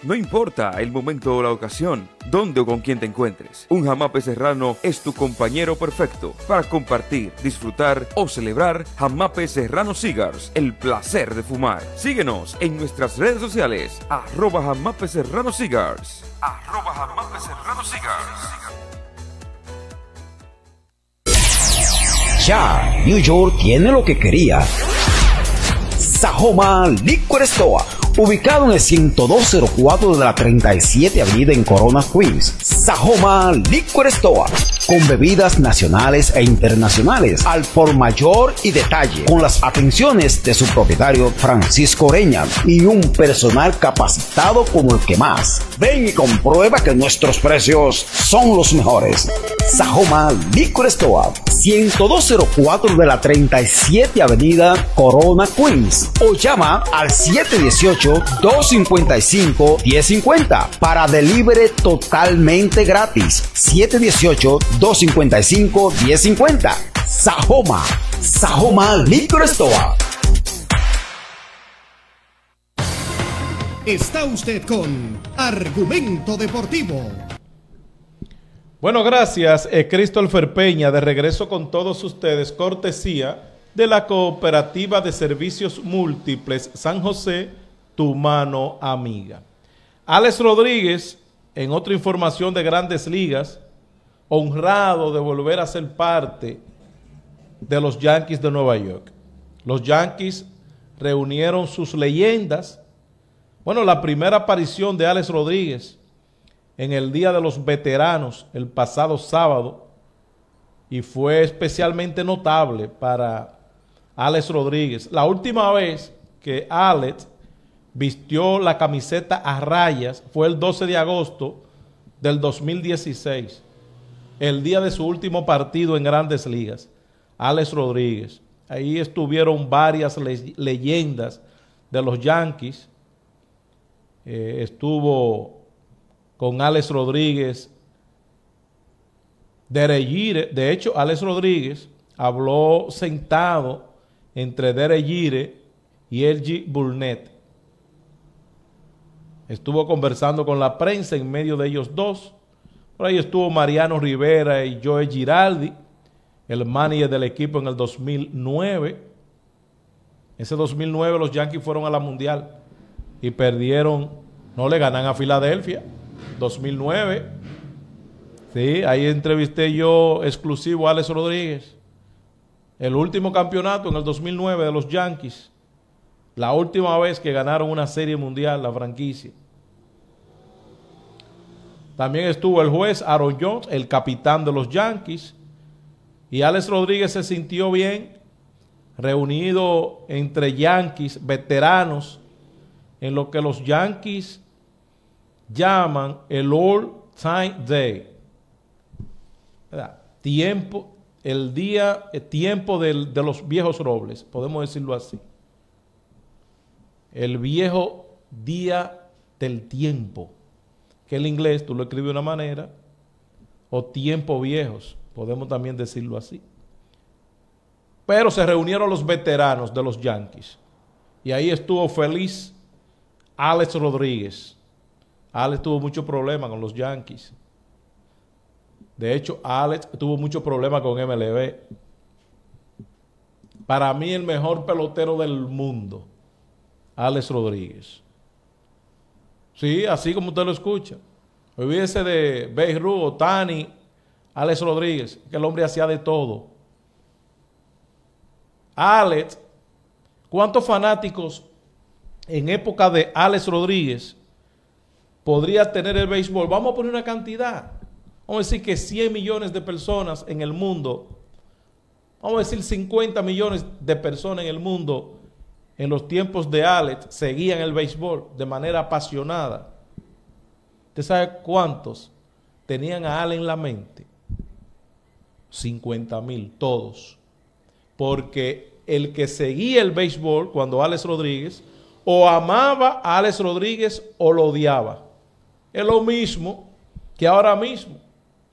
No importa el momento o la ocasión, dónde o con quién te encuentres, un jamape serrano es tu compañero perfecto para compartir, disfrutar o celebrar jamape serrano cigars, el placer de fumar. Síguenos en nuestras redes sociales, arroba jamape serrano cigars. Ya, New York tiene lo que quería. Sahoma Liquor Store ubicado en el 10204 de la 37 Avenida en Corona, Queens. Sajoma Liquor Store con bebidas nacionales e internacionales al por mayor y detalle, con las atenciones de su propietario Francisco Oreña y un personal capacitado como el que más. Ven y comprueba que nuestros precios son los mejores. Sajoma Liquor Store 10204 de la 37 Avenida Corona, Queens. O llama al 718-255-1050 para delivery totalmente gratis. 718 255-1050. Sajoma, Sajoma Store. Está usted con Argumento Deportivo. Bueno, gracias, Cristóbal eh, Christopher Peña, de regreso con todos ustedes, cortesía de la Cooperativa de Servicios Múltiples San José, tu mano amiga. Alex Rodríguez, en otra información de grandes ligas, honrado de volver a ser parte de los Yankees de Nueva York. Los Yankees reunieron sus leyendas. Bueno, la primera aparición de Alex Rodríguez en el Día de los Veteranos el pasado sábado y fue especialmente notable para Alex Rodríguez. La última vez que Alex vistió la camiseta a rayas fue el 12 de agosto del 2016 el día de su último partido en grandes ligas, Alex Rodríguez. Ahí estuvieron varias leyendas de los Yankees. Eh, estuvo con Alex Rodríguez. Derek De hecho, Alex Rodríguez habló sentado entre Derek Gire y Elgi Burnett. Estuvo conversando con la prensa en medio de ellos dos. Por ahí estuvo Mariano Rivera y Joe Giraldi, el manager del equipo en el 2009. Ese 2009 los Yankees fueron a la Mundial y perdieron, no le ganan a Filadelfia. 2009. Sí, ahí entrevisté yo exclusivo a Alex Rodríguez. El último campeonato en el 2009 de los Yankees. La última vez que ganaron una serie mundial, la franquicia. También estuvo el juez Aaron Jones, el capitán de los Yankees. Y Alex Rodríguez se sintió bien, reunido entre Yankees, veteranos, en lo que los Yankees llaman el All Time Day. Tiempo, el día, el tiempo de los viejos robles, podemos decirlo así. El viejo día del tiempo que el inglés tú lo escribes de una manera, o tiempos viejos, podemos también decirlo así. Pero se reunieron los veteranos de los Yankees. Y ahí estuvo feliz Alex Rodríguez. Alex tuvo mucho problema con los Yankees. De hecho, Alex tuvo mucho problema con MLB. Para mí, el mejor pelotero del mundo, Alex Rodríguez. Sí, así como usted lo escucha. Olvídese de Beirut, Otani, Alex Rodríguez, que el hombre hacía de todo. Alex, ¿cuántos fanáticos en época de Alex Rodríguez podría tener el béisbol? Vamos a poner una cantidad. Vamos a decir que 100 millones de personas en el mundo, vamos a decir 50 millones de personas en el mundo en los tiempos de Alex seguían el béisbol de manera apasionada. ¿Usted sabe cuántos tenían a Alex en la mente? 50 mil, todos. Porque el que seguía el béisbol cuando Alex Rodríguez o amaba a Alex Rodríguez o lo odiaba. Es lo mismo que ahora mismo.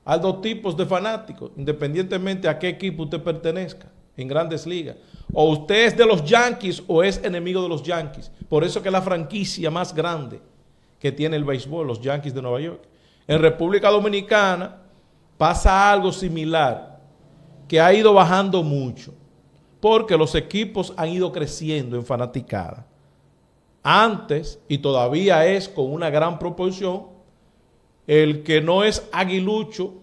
Hay dos tipos de fanáticos, independientemente a qué equipo usted pertenezca en grandes ligas. O usted es de los Yankees o es enemigo de los Yankees. Por eso que es la franquicia más grande que tiene el béisbol, los Yankees de Nueva York. En República Dominicana pasa algo similar, que ha ido bajando mucho, porque los equipos han ido creciendo en fanaticada. Antes, y todavía es con una gran proporción, el que no es aguilucho,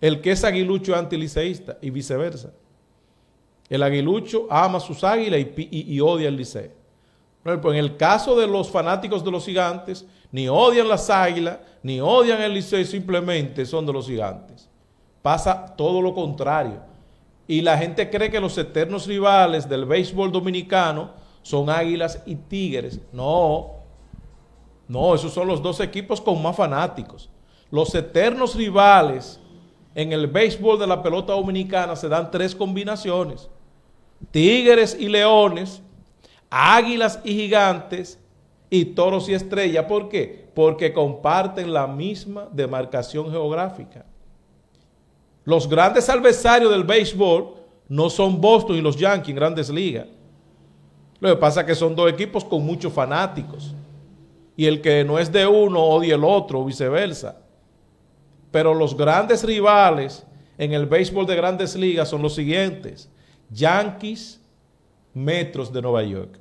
el que es aguilucho es antiliceísta y viceversa. El aguilucho ama sus águilas y, odia el liceo. en el caso de los fanáticos de los gigantes, ni odian las águilas, ni odian el liceo, simplemente son de los gigantes. Pasa todo lo contrario. Y la gente cree que los eternos rivales del béisbol dominicano son águilas y tigres. No, no, esos son los dos equipos con más fanáticos. Los eternos rivales en el béisbol de la pelota dominicana se dan tres combinaciones tigres y leones, águilas y gigantes, y toros y estrellas. ¿Por qué? Porque comparten la misma demarcación geográfica. Los grandes adversarios del béisbol no son Boston y los Yankees en grandes ligas. Lo que pasa es que son dos equipos con muchos fanáticos. Y el que no es de uno odia el otro, viceversa. Pero los grandes rivales en el béisbol de grandes ligas son los siguientes. Yankees, Metros de Nueva York,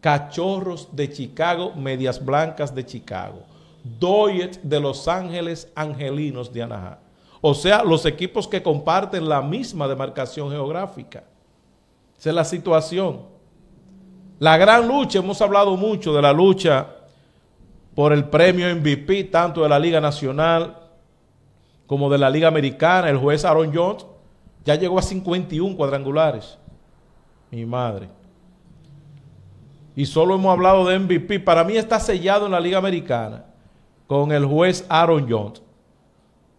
Cachorros de Chicago, Medias Blancas de Chicago, Doyet de Los Ángeles, Angelinos de Anaheim. O sea, los equipos que comparten la misma demarcación geográfica. Esa es la situación. La gran lucha, hemos hablado mucho de la lucha por el premio MVP, tanto de la Liga Nacional como de la Liga Americana. El juez Aaron Jones ya llegó a 51 cuadrangulares. Mi madre. Y solo hemos hablado de MVP. Para mí está sellado en la Liga Americana con el juez Aaron Jones.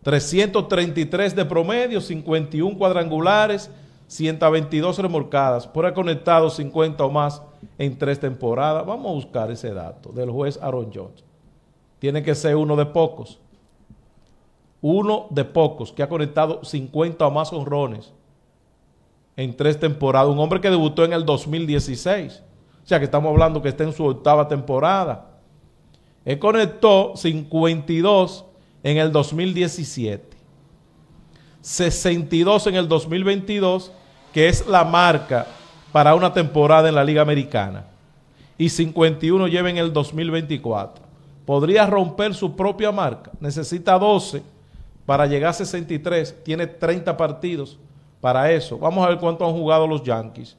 333 de promedio, 51 cuadrangulares, 122 remolcadas. Por ha conectado 50 o más en tres temporadas. Vamos a buscar ese dato del juez Aaron Jones. Tiene que ser uno de pocos uno de pocos que ha conectado 50 o más honrones en tres temporadas. Un hombre que debutó en el 2016. O sea que estamos hablando que está en su octava temporada. Él conectó 52 en el 2017. 62 en el 2022, que es la marca para una temporada en la Liga Americana. Y 51 lleva en el 2024. Podría romper su propia marca. Necesita 12 para llegar a 63 tiene 30 partidos para eso. Vamos a ver cuánto han jugado los Yankees.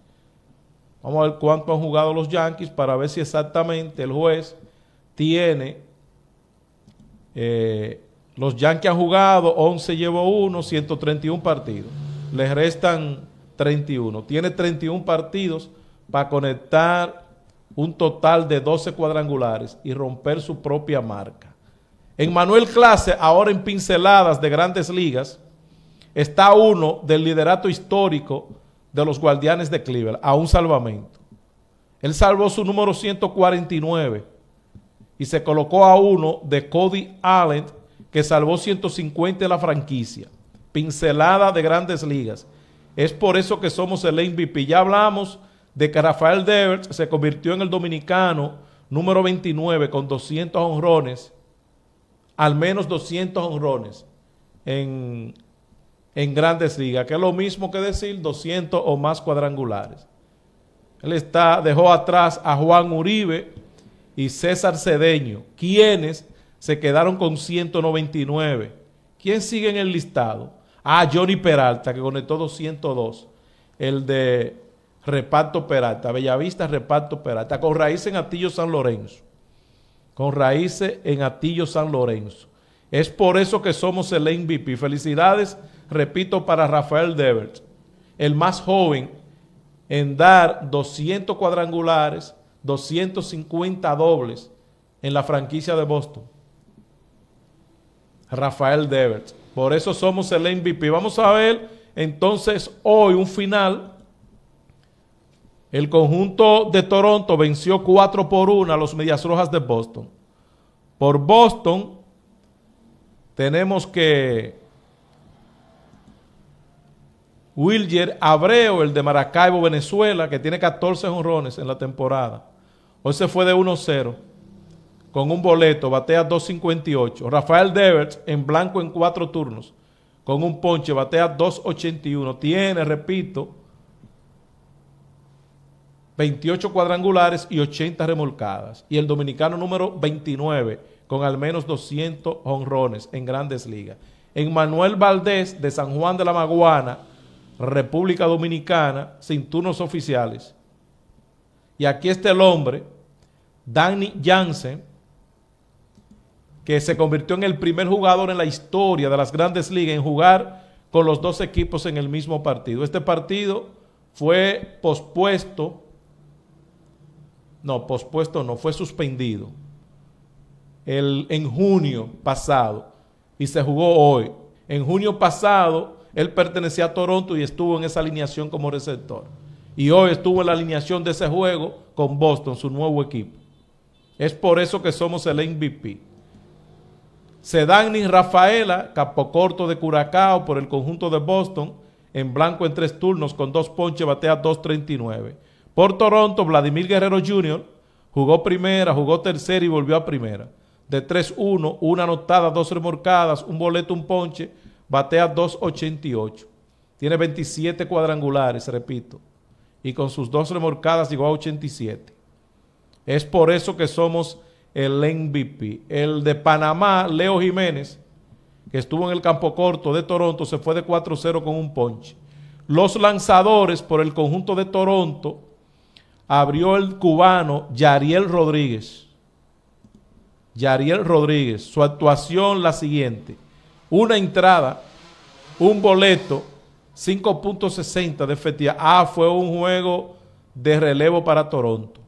Vamos a ver cuánto han jugado los Yankees para ver si exactamente el juez tiene... Eh, los Yankees han jugado 11 llevó uno, 131 partidos. Les restan 31. Tiene 31 partidos para conectar un total de 12 cuadrangulares y romper su propia marca. En Manuel Clase, ahora en pinceladas de grandes ligas, está uno del liderato histórico de los guardianes de Cleveland, a un salvamento. Él salvó su número 149 y se colocó a uno de Cody Allen, que salvó 150 de la franquicia. Pincelada de grandes ligas. Es por eso que somos el MVP. Ya hablamos de que Rafael Devers se convirtió en el dominicano número 29 con 200 honrones al menos 200 honrones en, en grandes ligas, que es lo mismo que decir 200 o más cuadrangulares. Él está, dejó atrás a Juan Uribe y César Cedeño, quienes se quedaron con 199. ¿Quién sigue en el listado? Ah, Johnny Peralta, que conectó 202. El de Reparto Peralta, Bellavista Reparto Peralta, con raíz en Atillo San Lorenzo con raíces en Atillo San Lorenzo. Es por eso que somos el MVP. Felicidades, repito, para Rafael Devers, el más joven en dar 200 cuadrangulares, 250 dobles en la franquicia de Boston. Rafael Devers. Por eso somos el MVP. Vamos a ver entonces hoy un final el conjunto de Toronto venció 4 por 1 a los Medias Rojas de Boston. Por Boston tenemos que Wilger Abreu, el de Maracaibo, Venezuela, que tiene 14 honrones en la temporada. Hoy se fue de 1-0 con un boleto, batea 2.58. Rafael Devers en blanco en cuatro turnos, con un ponche, batea 2.81. Tiene, repito, 28 cuadrangulares y 80 remolcadas. Y el dominicano número 29 con al menos 200 honrones en grandes ligas. En Manuel Valdés de San Juan de la Maguana, República Dominicana, sin turnos oficiales. Y aquí está el hombre, Danny Jansen, que se convirtió en el primer jugador en la historia de las grandes ligas en jugar con los dos equipos en el mismo partido. Este partido fue pospuesto no, pospuesto no, fue suspendido el, en junio pasado y se jugó hoy. En junio pasado él pertenecía a Toronto y estuvo en esa alineación como receptor. Y hoy estuvo en la alineación de ese juego con Boston, su nuevo equipo. Es por eso que somos el MVP. Sedani Rafaela, capocorto de Curacao por el conjunto de Boston, en blanco en tres turnos con dos ponches, batea 2.39. Por Toronto, Vladimir Guerrero Jr. jugó primera, jugó tercera y volvió a primera. De 3-1, una anotada, dos remorcadas, un boleto, un ponche, batea 2.88. Tiene 27 cuadrangulares, repito. Y con sus dos remorcadas llegó a 87. Es por eso que somos el MVP. El de Panamá, Leo Jiménez, que estuvo en el campo corto de Toronto, se fue de 4-0 con un ponche. Los lanzadores por el conjunto de Toronto abrió el cubano Yariel Rodríguez. Yariel Rodríguez, su actuación la siguiente. Una entrada, un boleto, 5.60 de efectividad. Ah, fue un juego de relevo para Toronto.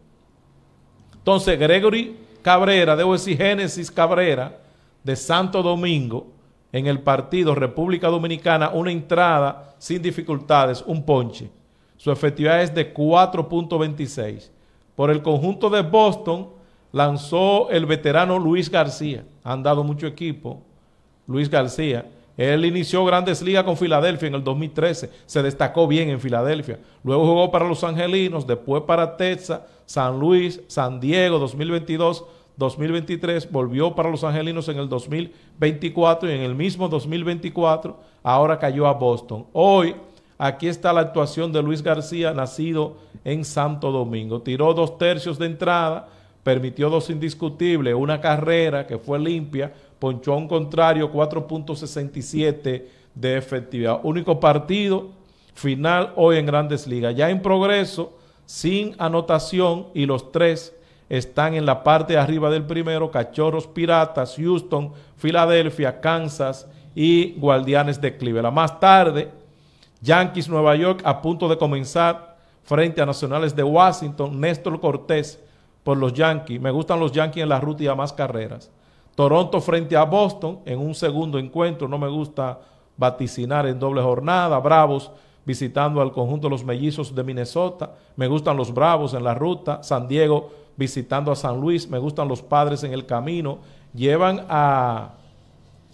Entonces, Gregory Cabrera, debo decir Génesis Cabrera, de Santo Domingo, en el partido República Dominicana, una entrada sin dificultades, un ponche. Su efectividad es de 4.26. Por el conjunto de Boston lanzó el veterano Luis García. Han dado mucho equipo. Luis García. Él inició grandes ligas con Filadelfia en el 2013. Se destacó bien en Filadelfia. Luego jugó para Los Angelinos, después para Texas, San Luis, San Diego 2022. 2023, volvió para Los Angelinos en el 2024 y en el mismo 2024 ahora cayó a Boston. Hoy Aquí está la actuación de Luis García, nacido en Santo Domingo. Tiró dos tercios de entrada, permitió dos indiscutibles, una carrera que fue limpia, ponchó a un contrario 4.67 de efectividad. Único partido final hoy en Grandes Ligas. Ya en progreso, sin anotación y los tres están en la parte de arriba del primero, Cachorros Piratas, Houston, Filadelfia, Kansas y Guardianes de Cleveland. Más tarde, Yankees Nueva York a punto de comenzar frente a Nacionales de Washington. Néstor Cortés por los Yankees. Me gustan los Yankees en la ruta y a más carreras. Toronto frente a Boston en un segundo encuentro. No me gusta vaticinar en doble jornada. Bravos visitando al conjunto de los mellizos de Minnesota. Me gustan los Bravos en la ruta. San Diego visitando a San Luis. Me gustan los padres en el camino. Llevan a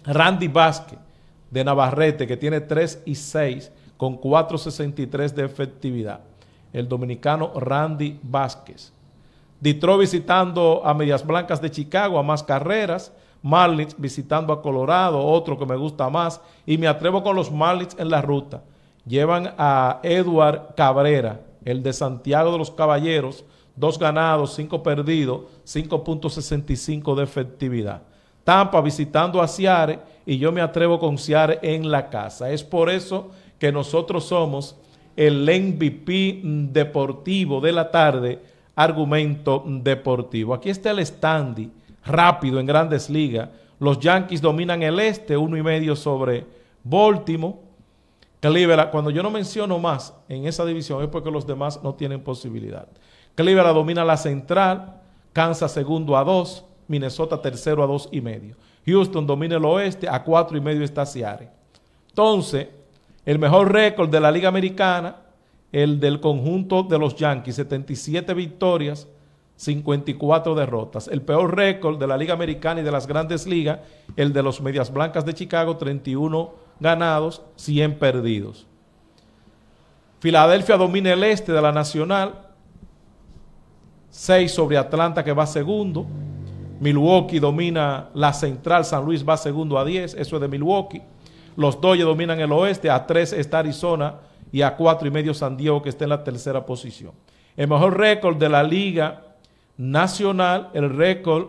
Randy Vázquez de Navarrete, que tiene 3 y 6 con 4.63 de efectividad. El dominicano Randy Vázquez. ditro visitando a Medias Blancas de Chicago a más carreras. Marlins visitando a Colorado, otro que me gusta más. Y me atrevo con los Marlins en la ruta. Llevan a Edward Cabrera, el de Santiago de los Caballeros, dos ganados, cinco perdidos, 5.65 de efectividad. Tampa visitando a Ciare y yo me atrevo con Ciare en la casa. Es por eso que nosotros somos el MVP deportivo de la tarde, argumento deportivo. Aquí está el standy, rápido en grandes ligas. Los Yankees dominan el este, uno y medio sobre Baltimore. Cleveland, cuando yo no menciono más en esa división es porque los demás no tienen posibilidad. Cleveland domina la central, Kansas segundo a dos, Minnesota tercero a dos y medio. Houston domina el oeste, a cuatro y medio está Seattle. Entonces, el mejor récord de la Liga Americana, el del conjunto de los Yankees, 77 victorias, 54 derrotas. El peor récord de la Liga Americana y de las grandes ligas, el de los Medias Blancas de Chicago, 31 ganados, 100 perdidos. Filadelfia domina el este de la Nacional, 6 sobre Atlanta que va segundo. Milwaukee domina la central, San Luis va segundo a 10, eso es de Milwaukee. Los Dodgers dominan el oeste, a 3 está Arizona y a cuatro y medio San Diego, que está en la tercera posición. El mejor récord de la Liga Nacional, el récord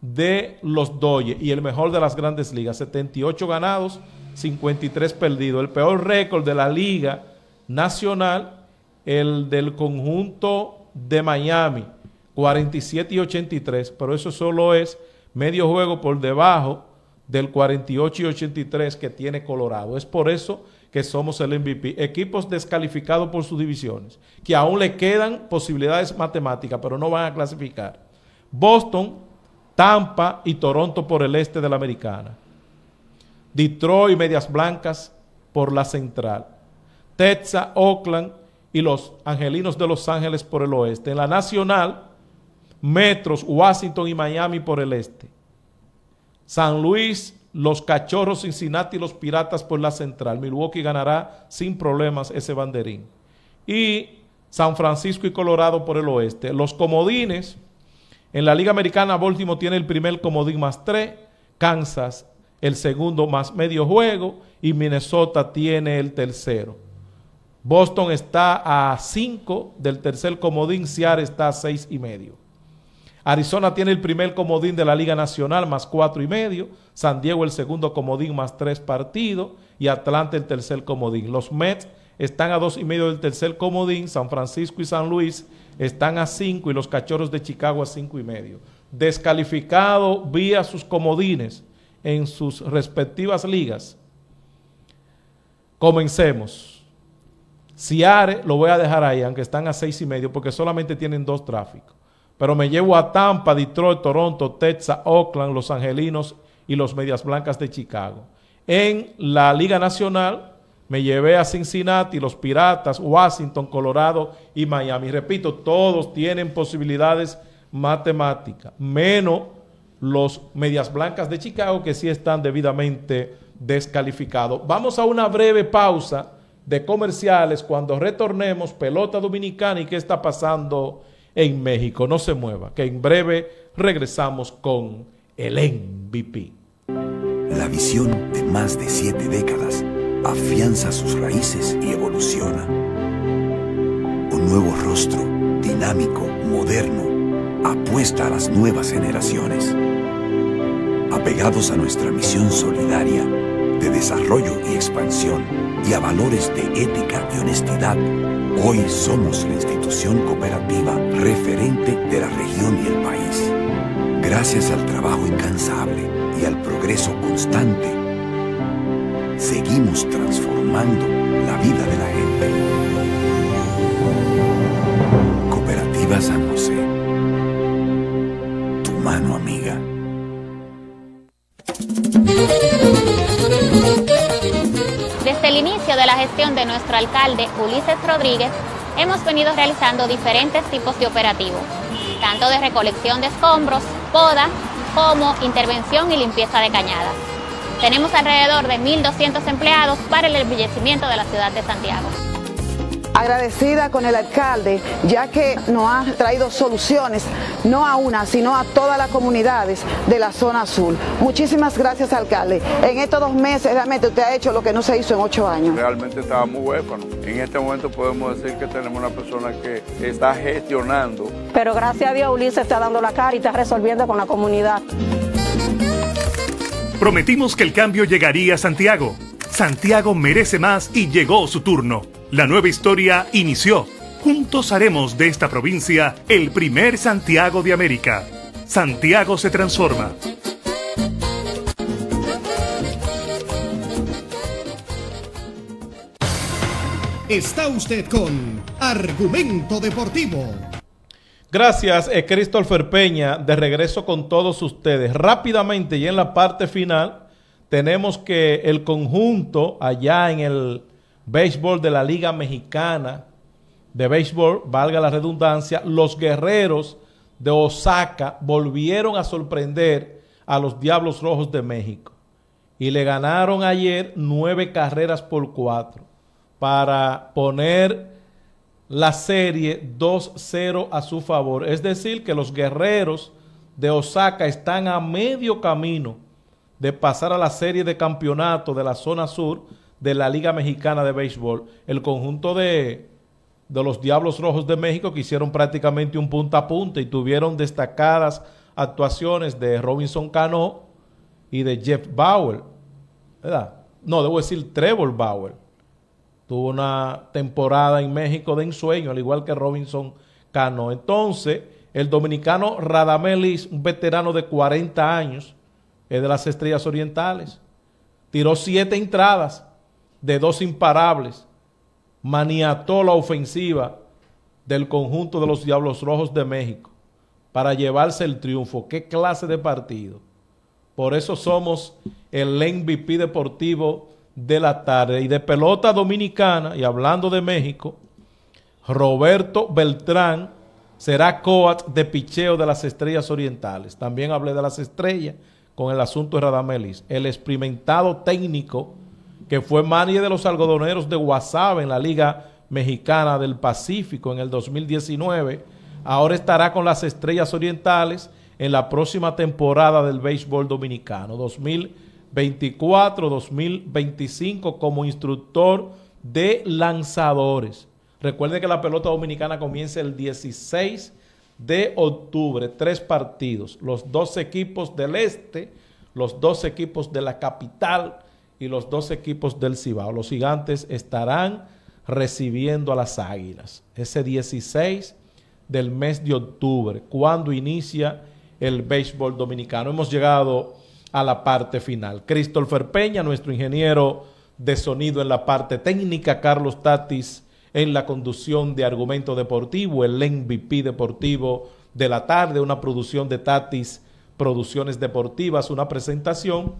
de los Dodgers y el mejor de las grandes ligas, 78 ganados, 53 perdidos. El peor récord de la Liga Nacional, el del conjunto de Miami, 47 y 83, pero eso solo es medio juego por debajo del 48 y 83 que tiene Colorado. Es por eso que somos el MVP. Equipos descalificados por sus divisiones, que aún le quedan posibilidades matemáticas, pero no van a clasificar. Boston, Tampa y Toronto por el este de la Americana. Detroit, Medias Blancas por la central. Texas, Oakland y los Angelinos de Los Ángeles por el oeste. En la nacional, Metros, Washington y Miami por el este. San Luis, los Cachorros, Cincinnati y los Piratas por la central. Milwaukee ganará sin problemas ese banderín. Y San Francisco y Colorado por el oeste. Los comodines, en la Liga Americana, Baltimore tiene el primer comodín más tres, Kansas el segundo más medio juego y Minnesota tiene el tercero. Boston está a cinco del tercer comodín, Seattle está a seis y medio. Arizona tiene el primer comodín de la Liga Nacional, más cuatro y medio. San Diego el segundo comodín, más tres partidos. Y Atlanta el tercer comodín. Los Mets están a dos y medio del tercer comodín. San Francisco y San Luis están a cinco. Y los Cachorros de Chicago a cinco y medio. Descalificado vía sus comodines en sus respectivas ligas. Comencemos. Ciare lo voy a dejar ahí, aunque están a seis y medio, porque solamente tienen dos tráficos. Pero me llevo a Tampa, Detroit, Toronto, Texas, Oakland, Los Angelinos y los Medias Blancas de Chicago. En la Liga Nacional me llevé a Cincinnati, los Piratas, Washington, Colorado y Miami. Repito, todos tienen posibilidades matemáticas, menos los Medias Blancas de Chicago que sí están debidamente descalificados. Vamos a una breve pausa de comerciales cuando retornemos, pelota dominicana y qué está pasando en México. No se mueva, que en breve regresamos con el MVP. La visión de más de siete décadas afianza sus raíces y evoluciona. Un nuevo rostro, dinámico, moderno, apuesta a las nuevas generaciones. Apegados a nuestra misión solidaria, de desarrollo y expansión y a valores de ética y honestidad, hoy somos la institución cooperativa referente de la región y el país. Gracias al trabajo incansable y al progreso constante, seguimos transformando la vida de la gente. Cooperativa San José, tu mano amiga. inicio de la gestión de nuestro alcalde Ulises Rodríguez, hemos venido realizando diferentes tipos de operativos, tanto de recolección de escombros, poda, como intervención y limpieza de cañadas. Tenemos alrededor de 1.200 empleados para el embellecimiento de la ciudad de Santiago agradecida con el alcalde, ya que nos ha traído soluciones, no a una, sino a todas las comunidades de la zona azul. Muchísimas gracias, alcalde. En estos dos meses realmente usted ha hecho lo que no se hizo en ocho años. Realmente muy bueno. En este momento podemos decir que tenemos una persona que está gestionando. Pero gracias a Dios Ulises está dando la cara y está resolviendo con la comunidad. Prometimos que el cambio llegaría a Santiago. Santiago merece más y llegó su turno. La nueva historia inició. Juntos haremos de esta provincia el primer Santiago de América. Santiago se transforma. Está usted con Argumento Deportivo. Gracias, eh, Christopher Peña, de regreso con todos ustedes. Rápidamente y en la parte final, tenemos que el conjunto allá en el béisbol de la Liga Mexicana de Béisbol, valga la redundancia, los guerreros de Osaka volvieron a sorprender a los Diablos Rojos de México y le ganaron ayer nueve carreras por cuatro para poner la serie 2-0 a su favor. Es decir, que los guerreros de Osaka están a medio camino de pasar a la serie de campeonato de la zona sur de la Liga Mexicana de Béisbol, el conjunto de, de los Diablos Rojos de México que hicieron prácticamente un punta a punta y tuvieron destacadas actuaciones de Robinson Cano y de Jeff Bauer, ¿verdad? No, debo decir Trevor Bauer. Tuvo una temporada en México de ensueño, al igual que Robinson Cano. Entonces, el dominicano Radamelis, un veterano de 40 años, es de las Estrellas Orientales. Tiró siete entradas, de dos imparables, maniató la ofensiva del conjunto de los Diablos Rojos de México para llevarse el triunfo. ¿Qué clase de partido? Por eso somos el MVP deportivo de la tarde. Y de pelota dominicana, y hablando de México, Roberto Beltrán será coach de picheo de las estrellas orientales. También hablé de las estrellas con el asunto de Radamelis. El experimentado técnico que fue manager de los algodoneros de Guasave en la Liga Mexicana del Pacífico en el 2019. Ahora estará con las Estrellas Orientales en la próxima temporada del béisbol dominicano, 2024-2025, como instructor de lanzadores. Recuerde que la pelota dominicana comienza el 16 de octubre, tres partidos, los dos equipos del este, los dos equipos de la capital, y los dos equipos del Cibao. Los gigantes estarán recibiendo a las águilas ese 16 del mes de octubre, cuando inicia el béisbol dominicano. Hemos llegado a la parte final. Christopher Peña, nuestro ingeniero de sonido en la parte técnica, Carlos Tatis en la conducción de Argumento Deportivo, el MVP Deportivo de la tarde, una producción de Tatis Producciones Deportivas, una presentación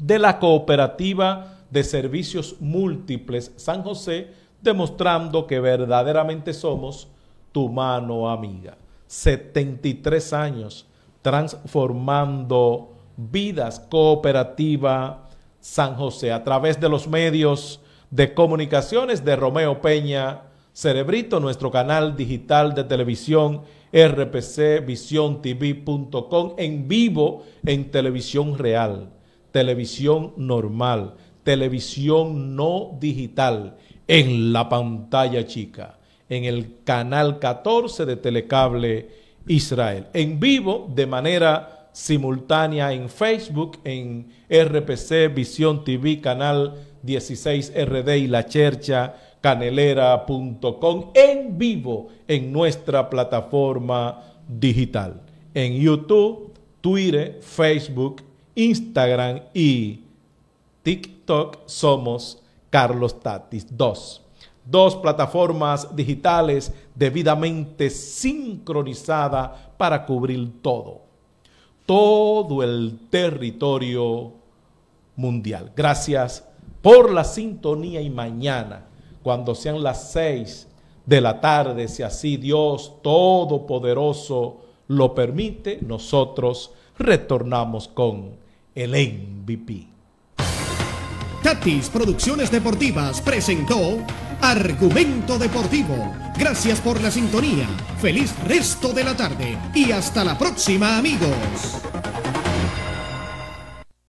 de la Cooperativa de Servicios Múltiples San José, demostrando que verdaderamente somos tu mano amiga. 73 años transformando vidas cooperativa San José a través de los medios de comunicaciones de Romeo Peña Cerebrito, nuestro canal digital de televisión rpcvisiontv.com en vivo en televisión real televisión normal, televisión no digital, en la pantalla chica, en el canal 14 de Telecable Israel, en vivo de manera simultánea en Facebook, en RPC, Visión TV, Canal 16 RD y La en vivo en nuestra plataforma digital, en YouTube, Twitter, Facebook, Instagram y TikTok somos Carlos Tatis 2. Dos plataformas digitales debidamente sincronizada para cubrir todo. Todo el territorio mundial. Gracias por la sintonía y mañana, cuando sean las seis de la tarde, si así Dios Todopoderoso lo permite, nosotros retornamos con el MVP. Tatis Producciones Deportivas presentó Argumento Deportivo. Gracias por la sintonía. Feliz resto de la tarde y hasta la próxima amigos.